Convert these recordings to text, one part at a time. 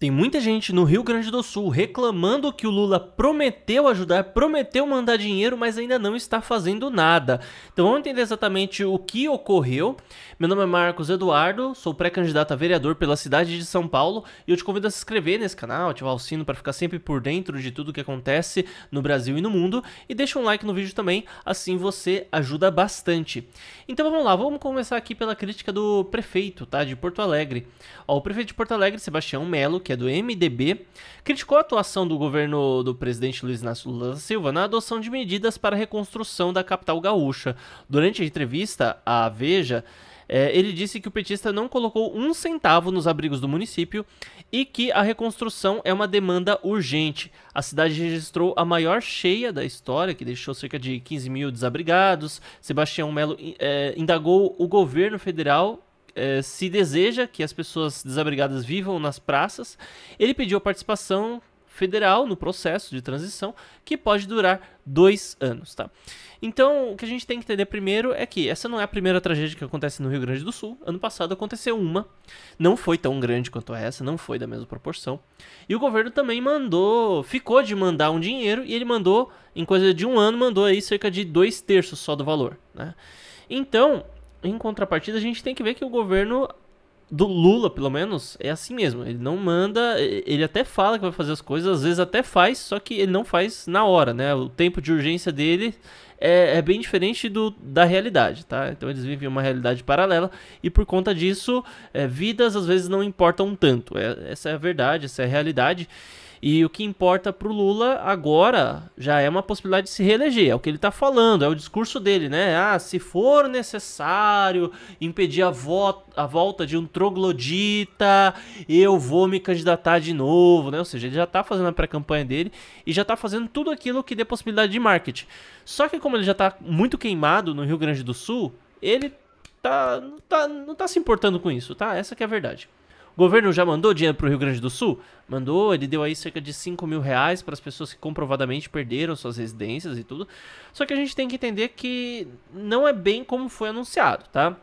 Tem muita gente no Rio Grande do Sul reclamando que o Lula prometeu ajudar, prometeu mandar dinheiro, mas ainda não está fazendo nada. Então vamos entender exatamente o que ocorreu. Meu nome é Marcos Eduardo, sou pré-candidato a vereador pela cidade de São Paulo e eu te convido a se inscrever nesse canal, ativar o sino para ficar sempre por dentro de tudo que acontece no Brasil e no mundo e deixa um like no vídeo também, assim você ajuda bastante. Então vamos lá, vamos começar aqui pela crítica do prefeito, tá, de Porto Alegre. Ó, o prefeito de Porto Alegre, Sebastião Melo, que que é do MDB, criticou a atuação do governo do presidente Luiz Inácio Lula da Silva na adoção de medidas para a reconstrução da capital gaúcha. Durante a entrevista à Veja, é, ele disse que o petista não colocou um centavo nos abrigos do município e que a reconstrução é uma demanda urgente. A cidade registrou a maior cheia da história, que deixou cerca de 15 mil desabrigados. Sebastião Melo é, indagou o governo federal é, se deseja que as pessoas desabrigadas vivam nas praças, ele pediu a participação federal no processo de transição, que pode durar dois anos. Tá? Então, o que a gente tem que entender primeiro é que essa não é a primeira tragédia que acontece no Rio Grande do Sul. Ano passado aconteceu uma, não foi tão grande quanto essa, não foi da mesma proporção. E o governo também mandou, ficou de mandar um dinheiro e ele mandou, em coisa de um ano, mandou aí cerca de dois terços só do valor. Né? Então, em contrapartida, a gente tem que ver que o governo do Lula, pelo menos, é assim mesmo. Ele não manda, ele até fala que vai fazer as coisas, às vezes até faz, só que ele não faz na hora, né? O tempo de urgência dele é, é, bem diferente do, da realidade, tá? Então eles vivem uma realidade paralela e por conta disso, é, vidas às vezes não importam tanto. É, essa é a verdade, essa é a realidade. E o que importa pro Lula agora já é uma possibilidade de se reeleger. É o que ele tá falando, é o discurso dele, né? Ah, se for necessário impedir a, vo a volta de um troglodita, eu vou me candidatar de novo, né? Ou seja, ele já tá fazendo a pré-campanha dele e já tá fazendo tudo aquilo que dê possibilidade de marketing. Só que como como ele já tá muito queimado no Rio Grande do Sul, ele tá, não, tá, não tá se importando com isso, tá? Essa que é a verdade. O governo já mandou dinheiro para o Rio Grande do Sul? Mandou, ele deu aí cerca de 5 mil reais para as pessoas que comprovadamente perderam suas residências e tudo. Só que a gente tem que entender que não é bem como foi anunciado, tá?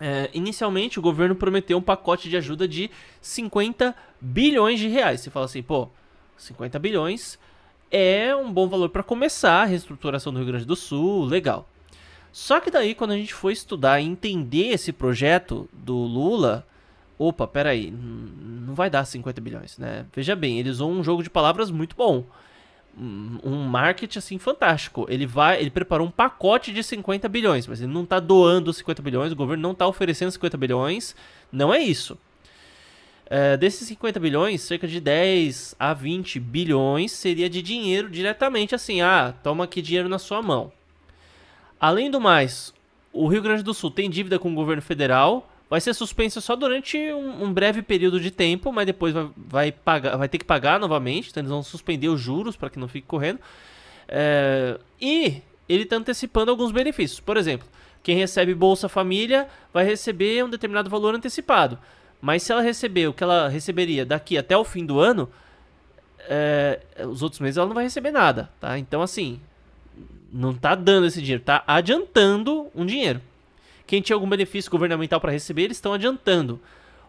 É, inicialmente o governo prometeu um pacote de ajuda de 50 bilhões de reais. Você fala assim, pô, 50 bilhões é um bom valor para começar a reestruturação do Rio Grande do Sul, legal. Só que daí, quando a gente foi estudar e entender esse projeto do Lula, opa, peraí, não vai dar 50 bilhões, né? Veja bem, eles usou um jogo de palavras muito bom. Um marketing assim fantástico. Ele vai, ele preparou um pacote de 50 bilhões, mas ele não está doando 50 bilhões, o governo não está oferecendo 50 bilhões, não é isso. É, desses 50 bilhões, cerca de 10 a 20 bilhões seria de dinheiro diretamente assim, ah, toma aqui dinheiro na sua mão. Além do mais, o Rio Grande do Sul tem dívida com o governo federal, vai ser suspensa só durante um, um, breve período de tempo, mas depois vai, vai, pagar, vai ter que pagar novamente, então eles vão suspender os juros para que não fique correndo. É, e ele está antecipando alguns benefícios. Por exemplo, quem recebe Bolsa Família vai receber um determinado valor antecipado. Mas se ela receber o que ela receberia daqui até o fim do ano, é, os outros meses ela não vai receber nada, tá? Então, assim, não tá dando esse dinheiro, tá adiantando um dinheiro. Quem tinha algum benefício governamental para receber, eles estão adiantando.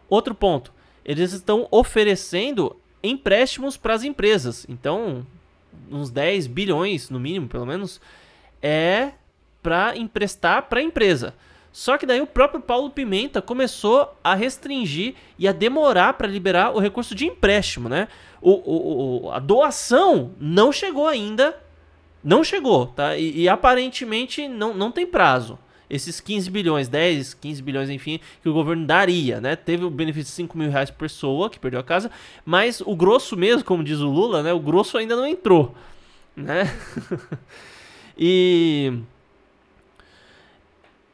Outro ponto, eles estão oferecendo empréstimos para as empresas. Então, uns 10 bilhões, no mínimo, pelo menos, é para emprestar para a empresa. Só que daí o próprio Paulo Pimenta começou a restringir e a demorar para liberar o recurso de empréstimo, né? O, o, a doação não chegou ainda, não chegou, tá? E, e aparentemente não, não tem prazo. Esses 15 bilhões, 10, 15 bilhões, enfim, que o governo daria, né? Teve o benefício de 5 mil reais por pessoa que perdeu a casa, mas o grosso mesmo, como diz o Lula, né? O grosso ainda não entrou, né? e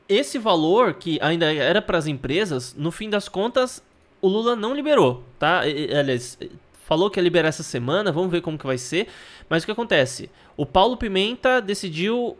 esse valor que ainda era para as empresas, no fim das contas, o Lula não liberou, tá? Aliás, falou que ia liberar essa semana, vamos ver como que vai ser. Mas o que acontece? O Paulo Pimenta decidiu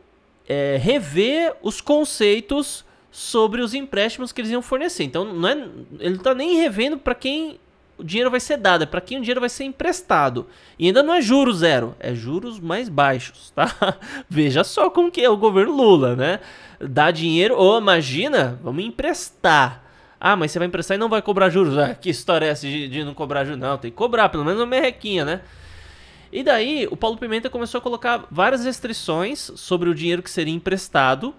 é, rever os conceitos sobre os empréstimos que eles iam fornecer. Então, não é, ele não está nem revendo para quem o dinheiro vai ser dado, é para quem o dinheiro vai ser emprestado. E ainda não é juros zero, é juros mais baixos, tá? Veja só como que é o governo Lula, né? Dá dinheiro, ou oh, imagina, vamos emprestar. Ah, mas você vai emprestar e não vai cobrar juros. Ah, que história é essa de, de não cobrar juros? Não, tem que cobrar, pelo menos uma merrequinha, né? E daí, o Paulo Pimenta começou a colocar várias restrições sobre o dinheiro que seria emprestado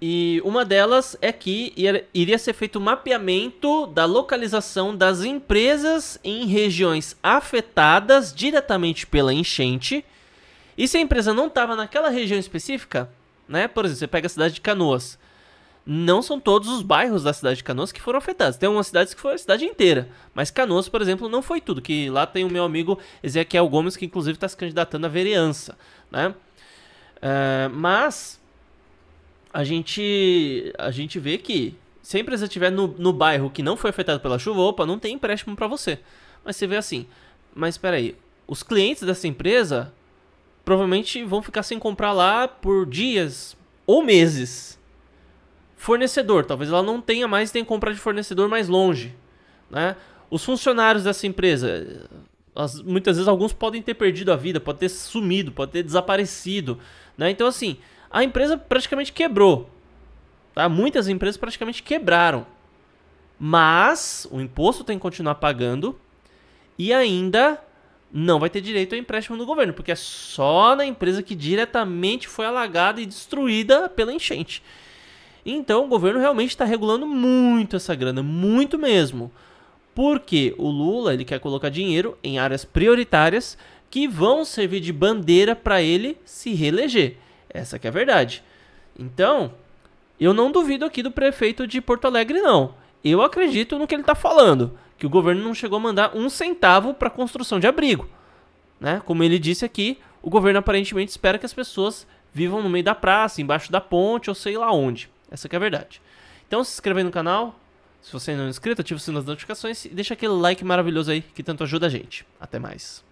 e uma delas é que iria ser feito o mapeamento da localização das empresas em regiões afetadas diretamente pela enchente. E se a empresa não estava naquela região específica, né? Por exemplo, você pega a cidade de Canoas. Não são todos os bairros da cidade de Canoas que foram afetados. Tem algumas cidades que foi a cidade inteira. Mas Canoas, por exemplo, não foi tudo. Que lá tem o meu amigo Ezequiel Gomes, que inclusive está se candidatando à vereança, né? Uh, mas a gente, a gente vê que se a empresa estiver no, no bairro que não foi afetado pela chuva, opa, não tem empréstimo para você. Mas você vê assim, mas espera aí, os clientes dessa empresa provavelmente vão ficar sem comprar lá por dias ou meses. Fornecedor, talvez ela não tenha mais, tem que comprar de fornecedor mais longe, né? Os funcionários dessa empresa, as, muitas vezes alguns podem ter perdido a vida, pode ter sumido, pode ter desaparecido, né? Então assim, a empresa praticamente quebrou. Tá? Muitas empresas praticamente quebraram. Mas o imposto tem que continuar pagando e ainda não vai ter direito a empréstimo do governo, porque é só na empresa que diretamente foi alagada e destruída pela enchente. Então o governo realmente está regulando muito essa grana, muito mesmo. Porque o Lula ele quer colocar dinheiro em áreas prioritárias que vão servir de bandeira para ele se reeleger. Essa que é a verdade. Então, eu não duvido aqui do prefeito de Porto Alegre, não. Eu acredito no que ele está falando, que o governo não chegou a mandar um centavo para construção de abrigo. Né? Como ele disse aqui, o governo aparentemente espera que as pessoas vivam no meio da praça, embaixo da ponte ou sei lá onde. Essa que é a verdade. Então se inscreva aí no canal, se você ainda não é inscrito, ativa o sininho das notificações e deixa aquele like maravilhoso aí que tanto ajuda a gente. Até mais.